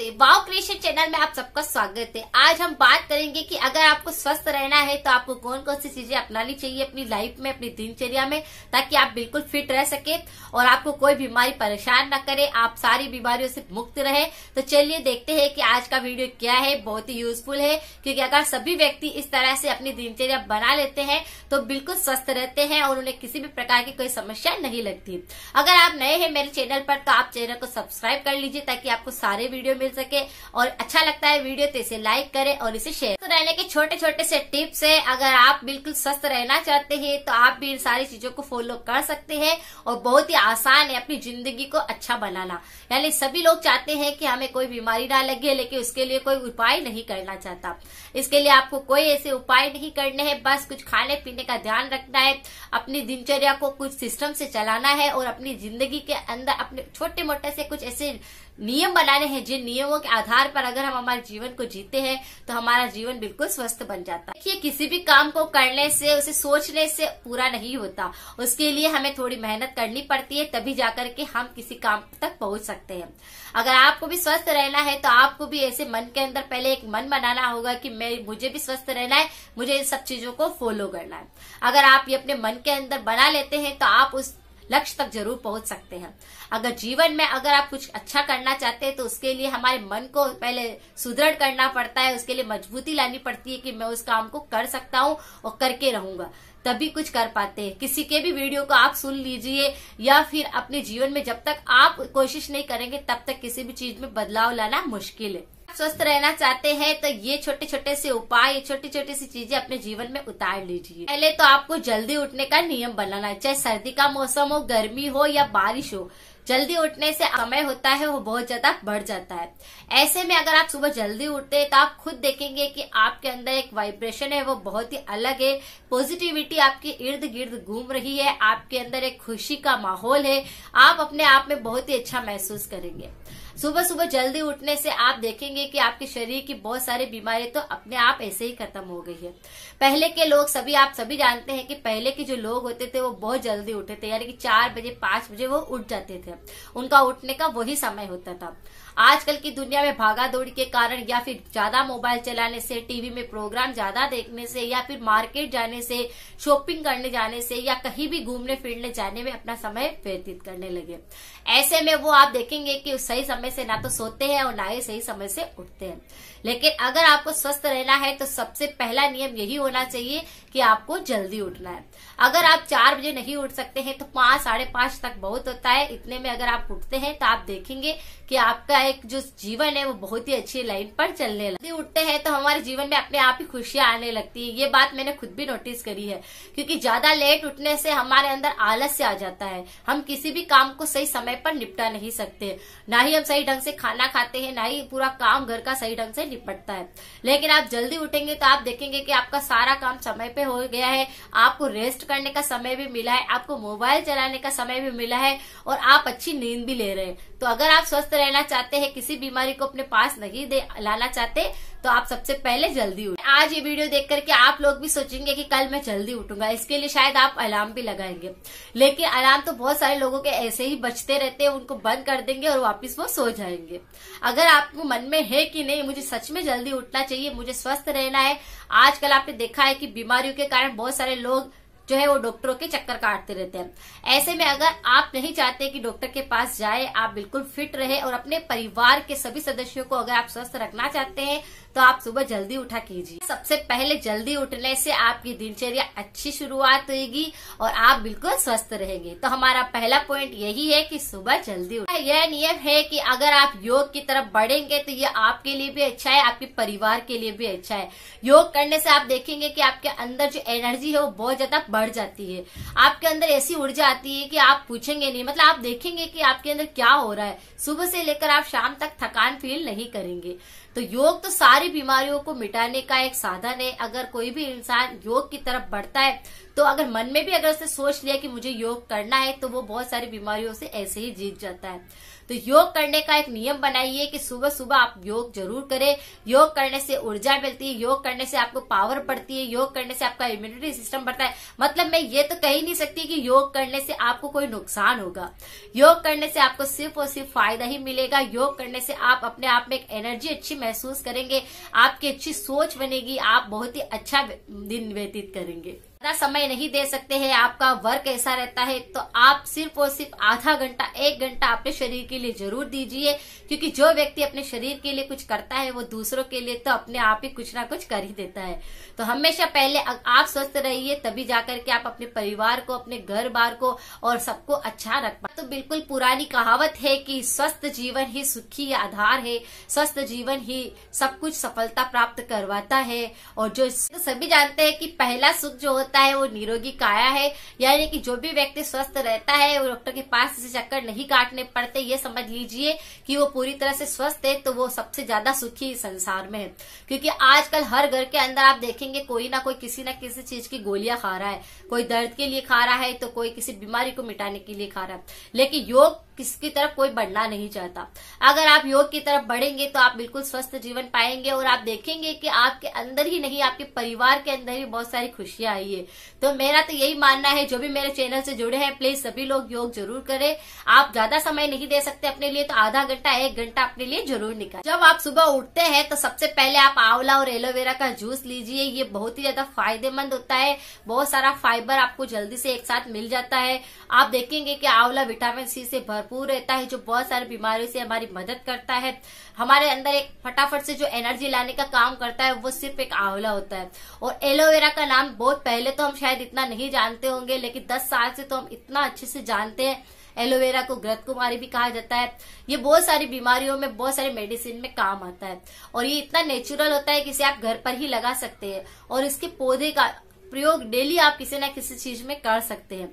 नमस्ते वाव creation channel में आप सबका स्वागत है आज हम बात करेंगे कि अगर आपको स्वस्थ रहना है तो आपको कौन कौन सी चीजें अपनानी चाहिए अपनी लाइफ में अपनी दिनचर्या में ताकि आप बिल्कुल फिट रह सके और आपको कोई बीमारी परेशान न करे आप सारी बीमारियों से मुक्त रहे तो चलिए देखते है कि आज का वीडियो क्या है बहुत ही यूजफुल है क्योंकि अगर सभी व्यक्ति इस तरह से अपनी दिनचर्या बना लेते हैं तो बिल्कुल स्वस्थ रहते हैं और उन्हें किसी भी प्रकार की कोई समस्या नहीं लगती अगर आप नए है मेरे चैनल पर तो आप चैनल को सब्सक्राइब कर लीजिए ताकि आपको सारे वीडियो मिले मिल सके और अच्छा लगता है वीडियो तो इसे लाइक करे और इसे शेयर तो रहने के छोटे छोटे से टिप्स है अगर आप बिल्कुल स्वस्थ रहना चाहते हैं तो आप भी इन सारी चीजों को फॉलो कर सकते हैं और बहुत ही आसान है अपनी जिंदगी को अच्छा बनाना यानी सभी लोग चाहते हैं कि हमें कोई बीमारी ना लगे लेकिन उसके लिए कोई उपाय नहीं करना चाहता इसके लिए आपको कोई ऐसे उपाय नहीं करने हैं बस कुछ खाने पीने का ध्यान रखना है अपनी दिनचर्या को कुछ सिस्टम से चलाना है और अपनी जिंदगी के अंदर अपने छोटे मोटे से कुछ ऐसे नियम बनाने हैं जिन नियमों के आधार पर अगर हम हमारे जीवन को जीते हैं तो हमारा जीवन बिल्कुल स्वस्थ बन जाता है देखिए किसी भी काम को करने से उसे सोचने से पूरा नहीं होता उसके लिए हमें थोड़ी मेहनत करनी पड़ती है तभी जाकर के हम किसी काम तक पहुंच सकते हैं अगर आपको भी स्वस्थ रहना है तो आपको भी ऐसे मन के अंदर पहले एक मन बनाना होगा कि मैं मुझे भी स्वस्थ रहना है मुझे इन सब चीजों को फॉलो करना है अगर आप ये अपने मन के अंदर बना लेते हैं तो आप उस लक्ष्य तक जरूर पहुंच सकते हैं अगर जीवन में अगर आप कुछ अच्छा करना चाहते हैं तो उसके लिए हमारे मन को पहले सुदृढ़ करना पड़ता है उसके लिए मजबूती लानी पड़ती है कि मैं उस काम को कर सकता हूँ और करके रहूंगा तभी कुछ कर पाते हैं किसी के भी वीडियो को आप सुन लीजिए या फिर अपने जीवन में जब तक आप कोशिश नहीं करेंगे तब तक किसी भी चीज में बदलाव लाना मुश्किल है स्वस्थ रहना चाहते हैं तो ये छोटे छोटे से उपाय ये छोटी छोटी सी चीजें अपने जीवन में उतार लीजिए पहले तो आपको जल्दी उठने का नियम बनाना है चाहे सर्दी का मौसम हो गर्मी हो या बारिश हो जल्दी उठने से समय होता है वो बहुत ज्यादा बढ़ जाता है ऐसे में अगर आप सुबह जल्दी उठते हैं तो आप खुद देखेंगे कि आपके अंदर एक वाइब्रेशन है वो बहुत ही अलग है पॉजिटिविटी आपके इर्द गिर्द घूम रही है आपके अंदर एक खुशी का माहौल है आप अपने आप में बहुत ही अच्छा महसूस करेंगे सुबह सुबह जल्दी उठने से आप देखेंगे कि आपके शरीर की बहुत सारी बीमारी तो अपने आप ऐसे ही खत्म हो गई है पहले के लोग सभी आप सभी जानते हैं कि पहले के जो लोग होते थे वो बहुत जल्दी उठे थे यानी कि चार बजे पांच बजे वो उठ जाते थे उनका उठने का वही समय होता था आजकल की दुनिया में भागा दौड़ी के कारण या फिर ज्यादा मोबाइल चलाने से टीवी में प्रोग्राम ज्यादा देखने से या फिर मार्केट जाने से शॉपिंग करने जाने से या कहीं भी घूमने फिरने जाने में अपना समय व्यतीत करने लगे ऐसे में वो आप देखेंगे कि सही समय से ना तो सोते हैं और ना ही सही समय से उठते हैं लेकिन अगर आपको स्वस्थ रहना है तो सबसे पहला नियम यही होना चाहिए कि आपको जल्दी उठना है अगर आप चार बजे नहीं उठ सकते हैं तो पांच साढ़े पांच तक बहुत होता है इतने में अगर आप उठते हैं तो आप देखेंगे कि आपका एक जो जीवन है वो बहुत ही अच्छी लाइन पर चलने लगती उठते हैं तो हमारे जीवन में अपने आप ही खुशियां आने लगती है ये बात मैंने खुद भी नोटिस करी है क्योंकि ज्यादा लेट उठने से हमारे अंदर आलस्य आ जाता है हम किसी भी काम को सही समय पर निपटा नहीं सकते ना ही हम सही ढंग से खाना खाते हैं ना ही पूरा काम घर का सही ढंग से पड़ता है लेकिन आप जल्दी उठेंगे तो आप देखेंगे कि आपका सारा काम समय पे हो गया है आपको रेस्ट करने का समय भी मिला है आपको मोबाइल चलाने का समय भी मिला है और आप अच्छी नींद भी ले रहे हैं तो अगर आप स्वस्थ रहना चाहते हैं किसी बीमारी को अपने पास नहीं दे लाना चाहते तो आप सबसे पहले जल्दी उठे आज ये वीडियो देख करके आप लोग भी सोचेंगे कि कल मैं जल्दी उठूंगा इसके लिए शायद आप अलार्म भी लगाएंगे लेकिन अलार्म तो बहुत सारे लोगों के ऐसे ही बचते रहते हैं उनको बंद कर देंगे और वापिस वो सो जाएंगे अगर आपको मन में है कि नहीं मुझे सच में जल्दी उठना चाहिए मुझे स्वस्थ रहना है आजकल आपने देखा है कि बीमारियों के कारण बहुत सारे लोग जो है वो डॉक्टरों के चक्कर काटते रहते हैं ऐसे में अगर आप नहीं चाहते कि डॉक्टर के पास जाए आप बिल्कुल फिट रहे और अपने परिवार के सभी सदस्यों को अगर आप स्वस्थ रखना चाहते हैं तो आप सुबह जल्दी उठा कीजिए सबसे पहले जल्दी उठने से आपकी दिनचर्या अच्छी शुरुआत होगी और आप बिल्कुल स्वस्थ रहेंगे तो हमारा पहला पॉइंट यही है कि सुबह जल्दी उठे यह नियम है कि अगर आप योग की तरफ बढ़ेंगे तो ये आपके लिए भी अच्छा है आपके परिवार के लिए भी अच्छा है योग करने से आप देखेंगे की आपके अंदर जो एनर्जी है वो बहुत ज्यादा बढ़ जाती है आपके अंदर ऐसी ऊर्जा आती है की आप पूछेंगे नहीं मतलब आप देखेंगे की आपके अंदर क्या हो रहा है सुबह से लेकर आप शाम तक थकान फील नहीं करेंगे तो योग तो सारी बीमारियों को मिटाने का एक साधन है अगर कोई भी इंसान योग की तरफ बढ़ता है तो अगर मन में भी अगर उसने सोच लिया कि मुझे योग करना है तो वो बहुत सारी बीमारियों से ऐसे ही जीत जाता है तो योग करने का एक नियम बनाइए कि सुबह सुबह आप योग जरूर करें योग करने से ऊर्जा मिलती है योग करने से आपको पावर बढ़ती है योग करने से आपका इम्यूनिटी सिस्टम बढ़ता है मतलब मैं ये तो कह ही नहीं सकती कि योग करने से आपको कोई नुकसान होगा योग करने से आपको सिर्फ और सिर्फ फायदा ही मिलेगा योग करने से आप अपने आप में एक एनर्जी अच्छी महसूस करेंगे आपकी अच्छी सोच बनेगी आप बहुत ही अच्छा दिन व्यतीत करेंगे ज्यादा समय नहीं दे सकते हैं आपका वर्क ऐसा रहता है तो आप सिर्फ और सिर्फ आधा घंटा एक घंटा अपने शरीर के लिए जरूर दीजिए क्योंकि जो व्यक्ति अपने शरीर के लिए कुछ करता है वो दूसरों के लिए तो अपने आप ही कुछ ना कुछ कर ही देता है तो हमेशा पहले आप स्वस्थ रहिए तभी जाकर के आप अपने परिवार को अपने घर बार को और सबको अच्छा रख पाए तो बिल्कुल पुरानी कहावत है कि स्वस्थ जीवन ही सुखी आधार है स्वस्थ जीवन ही सब कुछ सफलता प्राप्त करवाता है और जो तो सभी जानते हैं कि पहला सुख जो होता होता है वो निरोगी काया है यानी कि जो भी व्यक्ति स्वस्थ रहता है वो डॉक्टर के पास इसे चक्कर नहीं काटने पड़ते ये समझ लीजिए कि वो पूरी तरह से स्वस्थ है तो वो सबसे ज्यादा सुखी संसार में है क्योंकि आजकल हर घर के अंदर आप देखेंगे कोई ना कोई किसी ना किसी चीज की गोलियां खा रहा है कोई दर्द के लिए खा रहा है तो कोई किसी बीमारी को मिटाने के लिए खा रहा है लेकिन योग किसकी तरफ कोई बढ़ना नहीं चाहता अगर आप योग की तरफ बढ़ेंगे तो आप बिल्कुल स्वस्थ जीवन पाएंगे और आप देखेंगे कि आपके अंदर ही नहीं आपके परिवार के अंदर ही बहुत सारी खुशियां आई है तो मेरा तो यही मानना है जो भी मेरे चैनल से जुड़े हैं प्लीज सभी लोग योग जरूर करें आप ज्यादा समय नहीं दे सकते अपने लिए तो आधा घंटा एक घंटा अपने लिए जरूर निकाल जब आप सुबह उठते हैं तो सबसे पहले आप आंवला और एलोवेरा का जूस लीजिए ये बहुत ही ज्यादा फायदेमंद होता है बहुत सारा फाइबर आपको जल्दी से एक साथ मिल जाता है आप देखेंगे की आंवला विटामिन सी से भर भरपूर रहता है जो बहुत सारी बीमारियों से हमारी मदद करता है हमारे अंदर एक फटाफट से जो एनर्जी लाने का काम करता है वो सिर्फ एक आंवला होता है और एलोवेरा का नाम बहुत पहले तो हम शायद इतना नहीं जानते होंगे लेकिन दस साल से तो हम इतना अच्छे से जानते हैं एलोवेरा को ग्रत कुमारी भी कहा जाता है ये बहुत सारी बीमारियों में बहुत सारे मेडिसिन में काम आता है और ये इतना नेचुरल होता है कि इसे आप घर पर ही लगा सकते हैं और इसके पौधे का प्रयोग डेली आप किसी ना किसी चीज में कर सकते हैं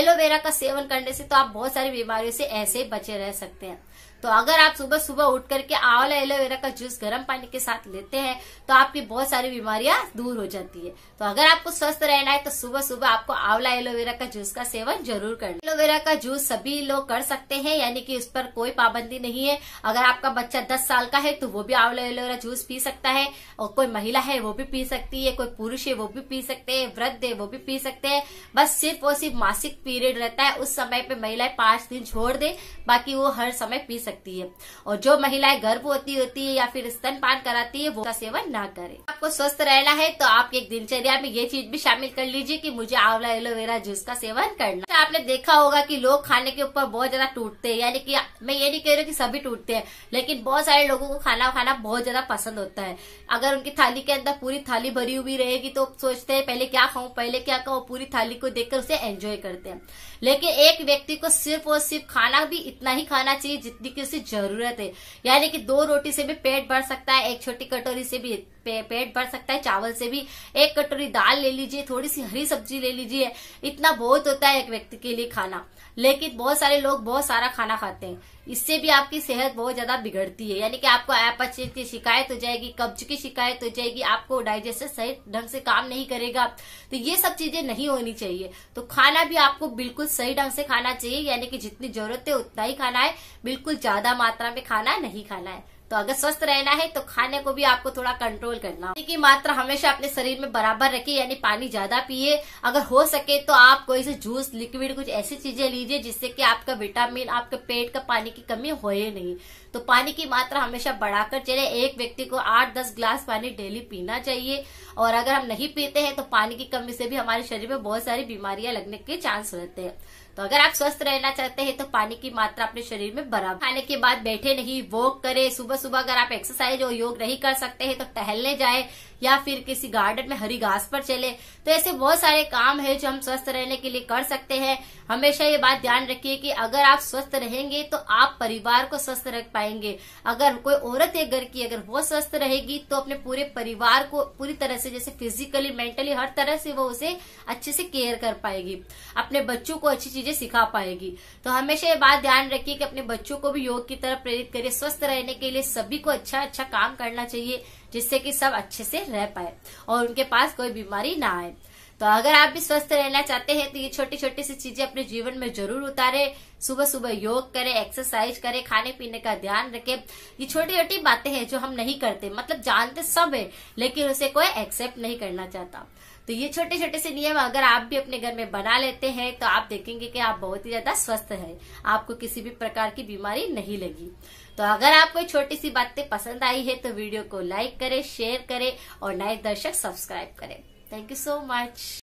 एलोवेरा का सेवन करने से तो आप बहुत सारी बीमारियों से ऐसे बचे रह सकते हैं तो अगर आप सुबह सुबह उठ करके आंवला एलोवेरा का जूस गर्म पानी के साथ लेते हैं तो आपकी बहुत सारी बीमारियां दूर हो जाती है तो अगर आपको स्वस्थ रहना है तो सुबह सुबह आपको आंवला एलोवेरा का जूस का सेवन जरूर करना एलोवेरा का जूस सभी लोग कर सकते हैं यानी कि उस पर कोई पाबंदी नहीं है अगर आपका बच्चा दस साल का है तो वो भी आंवला एलोवेरा जूस पी सकता है और कोई महिला है वो भी पी सकती है कोई पुरुष है वो भी पी सकते हैं हैं वृद्ध है वो भी पी सकते हैं बस सिर्फ और सिर्फ मासिक पीरियड रहता है उस समय पे महिलाएं पांच दिन छोड़ दे बाकी वो हर समय पी सकती है और जो महिलाएं गर्भवती होती है या फिर स्तनपान कराती है वो का सेवन ना करे आपको स्वस्थ रहना है तो आप एक दिनचर्या में ये चीज भी शामिल कर लीजिए की मुझे आंवला एलोवेरा जूस का सेवन करना आपने देखा होगा की लोग खाने के ऊपर बहुत ज्यादा टूटते हैं यानी कि मैं ये नहीं कह रही हूँ कि सभी टूटते हैं लेकिन बहुत सारे लोगों को खाना खाना बहुत ज्यादा पसंद होता है अगर उनकी थाली के अंदर पूरी थाली भरी हुई रहेगी तो सोचते हैं पहले क्या खाऊं पहले क्या खाऊं पूरी थाली को देखकर उसे एंजॉय करते हैं लेकिन एक व्यक्ति को सिर्फ और सिर्फ खाना भी इतना ही खाना चाहिए जितनी की उसे जरूरत है यानी कि दो रोटी से भी पेट भर सकता है एक छोटी कटोरी से भी पे, पेट भर सकता है चावल से भी एक कटोरी दाल ले लीजिए थोड़ी सी हरी सब्जी ले लीजिए इतना बहुत होता है एक व्यक्ति के लिए खाना लेकिन बहुत सारे लोग बहुत सारा खाना खाते हैं इससे भी आपकी सेहत बहुत ज्यादा बिगड़ती है यानी कि आपको ऐपच की शिकायत हो जाएगी कब्ज की शिकायत हो जाएगी आपको डाइजेस्ट सही ढंग से काम नहीं करेगा तो ये सब चीजें नहीं होनी चाहिए तो खाना भी आपको बिल्कुल सही ढंग से खाना चाहिए यानी कि जितनी जरूरत है उतना ही खाना है बिल्कुल ज्यादा मात्रा में खाना नहीं खाना है तो अगर स्वस्थ रहना है तो खाने को भी आपको थोड़ा कंट्रोल करना पानी की मात्रा हमेशा अपने शरीर में बराबर रखिए यानी पानी ज्यादा पिए अगर हो सके तो आप कोई से जूस लिक्विड कुछ ऐसी चीजें लीजिए जिससे कि आपका विटामिन आपके पेट का पानी की कमी हो ही नहीं तो पानी की मात्रा हमेशा बढ़ाकर चले एक व्यक्ति को आठ दस ग्लास पानी डेली पीना चाहिए और अगर हम नहीं पीते हैं तो पानी की कमी से भी हमारे शरीर में बहुत सारी बीमारियां लगने के चांस रहते हैं तो अगर आप स्वस्थ रहना चाहते हैं तो पानी की मात्रा अपने शरीर में बराबर खाने के बाद बैठे नहीं वॉक करे सुबह सुबह अगर आप एक्सरसाइज और योग नहीं कर सकते हैं तो टहलने जाए या फिर किसी गार्डन में हरी घास पर चले तो ऐसे बहुत सारे काम है जो हम स्वस्थ रहने के लिए कर सकते हैं हमेशा ये बात ध्यान रखिए कि अगर आप स्वस्थ रहेंगे तो आप परिवार को स्वस्थ रख पाएंगे अगर कोई औरत है घर की अगर वो स्वस्थ रहेगी तो अपने पूरे परिवार को पूरी तरह से जैसे फिजिकली मेंटली हर तरह से वो उसे अच्छे से केयर कर पाएगी अपने बच्चों को अच्छी चीजें सिखा पाएगी तो हमेशा ये बात ध्यान रखिए कि अपने बच्चों को भी योग की तरफ प्रेरित करिए स्वस्थ रहने के लिए सभी को अच्छा अच्छा काम करना चाहिए जिससे कि सब अच्छे से रह पाए और उनके पास कोई बीमारी ना आए तो अगर आप भी स्वस्थ रहना चाहते हैं तो ये छोटी छोटी सी चीजें अपने जीवन में जरूर उतारे सुबह सुबह योग करें एक्सरसाइज करें खाने पीने का ध्यान रखें ये छोटी छोटी बातें हैं जो हम नहीं करते मतलब जानते सब है लेकिन उसे कोई एक्सेप्ट नहीं करना चाहता तो ये छोटे छोटे से नियम अगर आप भी अपने घर में बना लेते हैं तो आप देखेंगे कि आप बहुत ही ज्यादा स्वस्थ हैं आपको किसी भी प्रकार की बीमारी नहीं लगी तो अगर आपको छोटी सी बातें पसंद आई है तो वीडियो को लाइक करें शेयर करें और नए दर्शक सब्सक्राइब करें थैंक यू सो मच